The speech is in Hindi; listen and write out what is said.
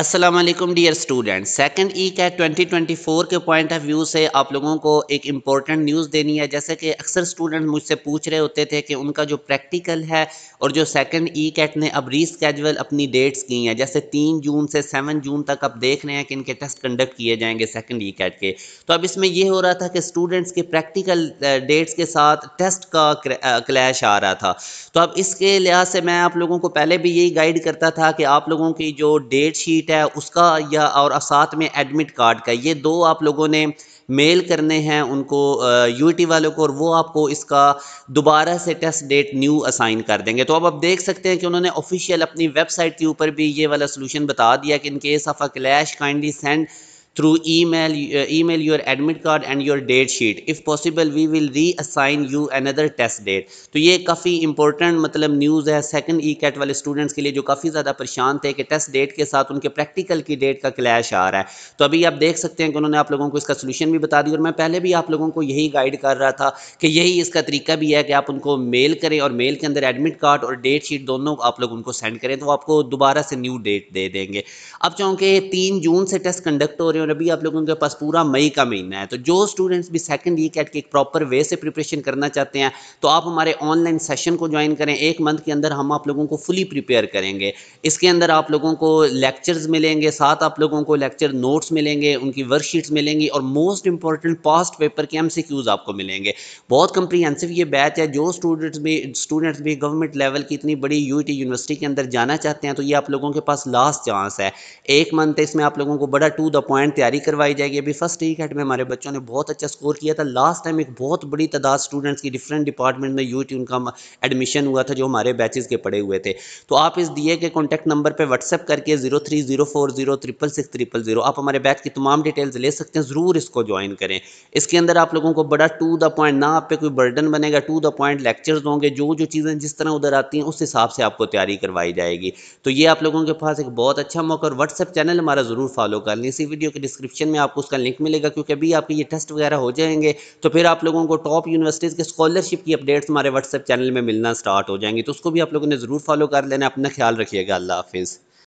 Aslam dear student second E CAT 2024 के पॉइंट ऑफ व्यू से आप लोगों को एक इम्पॉर्टेंट न्यूज़ देनी है जैसे कि अक्सर स्टूडेंट मुझसे पूछ रहे होते थे कि उनका जो प्रैक्टिकल है और जो सेकंड ई कैट ने अब रीस्केजुअल अपनी डेट्स की हैं जैसे तीन जून से सेवन जून तक आप देख रहे हैं कि इनके टेस्ट कंडक्ट किए जाएंगे सेकेंड ई कैट के तो अब इसमें यह हो रहा था कि स्टूडेंट्स के प्रैक्टिकल डेट्स के साथ टेस्ट का क्लैश आ रहा था तो अब इसके लिहाज से मैं आप लोगों को पहले भी यही गाइड करता था कि आप लोगों की जो डेट शीट सर्टिफिकेट है उसका या और साथ में एडमिट कार्ड का ये दो आप लोगों ने मेल करने हैं उनको यूटी वालों को और वो आपको इसका दोबारा से टेस्ट डेट न्यू असाइन कर देंगे तो अब आप देख सकते हैं कि उन्होंने ऑफिशियल अपनी वेबसाइट के ऊपर भी ये वाला सोल्यूशन बता दिया कि in case of a clash kindly send through email uh, email your admit card and your date sheet if possible we will reassign you another test date तो ये काफ़ी इंपॉर्टेंट मतलब न्यूज़ है सेकंड ई कैट वाले स्टूडेंट्स के लिए जो काफ़ी ज़्यादा परेशान थे कि टेस्ट डेट के साथ उनके प्रैक्टिकल की डेट का क्लैश आ रहा है तो अभी आप देख सकते हैं कि उन्होंने आप लोगों को इसका सोल्यूशन भी बता दिया और मैं पहले भी आप लोगों को यही गाइड कर रहा था कि यही इसका तरीका भी है कि आप उनको मेल करें और मेल के अंदर एडमिट कार्ड और डेट शीट दोनों आप लोग उनको सेंड करें तो आपको दोबारा से न्यू डेट दे देंगे अब चूँकि तीन जून से टेस्ट कंडक्ट हो रहे हैं और अभी आप लोगों के पास पूरा मई का महीना है तो जो स्टूडेंट्स भी सेकंड ई कैट की एक प्रॉपर वे से प्रिपरेशन करना चाहते हैं तो आप हमारे ऑनलाइन सेशन को ज्वाइन करें एक मंथ के अंदर हम आप लोगों को फुली प्रिपेयर करेंगे इसके अंदर आप लोगों को लेक्चर्स मिलेंगे साथ आप लोगों को लेक्चर नोट्स मिलेंगे उनकी वर्कशीट्स मिलेंगी और मोस्ट इंपॉर्टेंट पास्ट पेपर के एम आपको मिलेंगे बहुत कंप्रीहेंसिव ये बैच है जो स्टूडेंट्स भी स्टूडेंट्स भी गवर्नमेंट लेवल की इतनी बड़ी यू यूनिवर्सिटी के अंदर जाना चाहते हैं तो ये आप लोगों के पास लास्ट चांस है एक मंथ इसमें आप लोगों को बड़ा टू द पॉइंट ऑनलाइन तैयारी करवाई जाएगी अभी फर्स्ट ई में हमारे बच्चों ने बहुत अच्छा स्कोर किया था लास्ट टाइम एक बहुत बड़ी तादाद स्टूडेंट्स की डिफरेंट डिपार्टमेंट में यूटी उनका एडमिशन हुआ था जो हमारे बैचेज के पड़े हुए थे तो आप इस दिए के कॉन्टैक्ट नंबर पर व्हाट्सअप करके zero three zero four zero zero आप हमारे बैच की तमाम डिटेल्स ले सकते हैं ज़रूर इसको ज्वाइन करें इसके अंदर आप लोगों को बड़ा टू द पॉइंट ना आप पे कोई बर्डन बनेगा टू द पॉइंट लेक्चर्स होंगे जो जो चीज़ें जिस तरह उधर आती हैं उस हिसाब से आपको तैयारी करवाई जाएगी तो ये आप लोगों के पास एक बहुत अच्छा मौका और व्हाट्सएप चैनल हमारा ज़रूर फॉलो कर लें इसी वीडियो के डिस्क्रिप्शन में आपको उसका लिंक मिलेगा क्योंकि अभी आपके ये टेस्ट वगैरह हो जाएंगे तो फिर आप लोगों को टॉप यूनिवर्सिटीज़ के स्कॉलरशिप की अपडेट्स हमारे व्हाट्सएप चैनल में मिलना स्टार्ट हो जाएंगे तो उसको भी आप लोगों ने ज़रूर फॉलो कर लेना अपना ख्याल रखिएगा अल्लाह हाफिज़